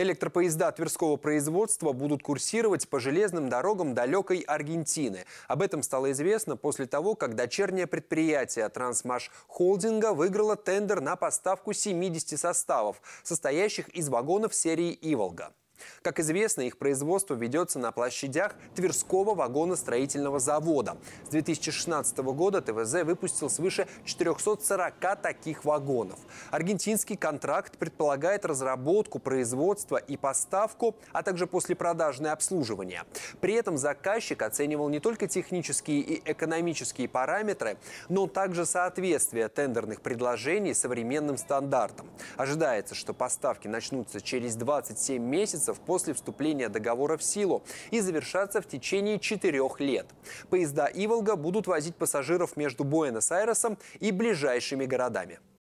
Электропоезда Тверского производства будут курсировать по железным дорогам далекой Аргентины. Об этом стало известно после того, как дочернее предприятие «Трансмаш Холдинга» выиграло тендер на поставку 70 составов, состоящих из вагонов серии «Иволга». Как известно, их производство ведется на площадях Тверского вагоностроительного завода. С 2016 года ТВЗ выпустил свыше 440 таких вагонов. Аргентинский контракт предполагает разработку, производство и поставку, а также послепродажное обслуживание. При этом заказчик оценивал не только технические и экономические параметры, но также соответствие тендерных предложений современным стандартам. Ожидается, что поставки начнутся через 27 месяцев, после вступления договора в силу и завершаться в течение четырех лет. Поезда «Иволга» будут возить пассажиров между Буэнос-Айресом и ближайшими городами.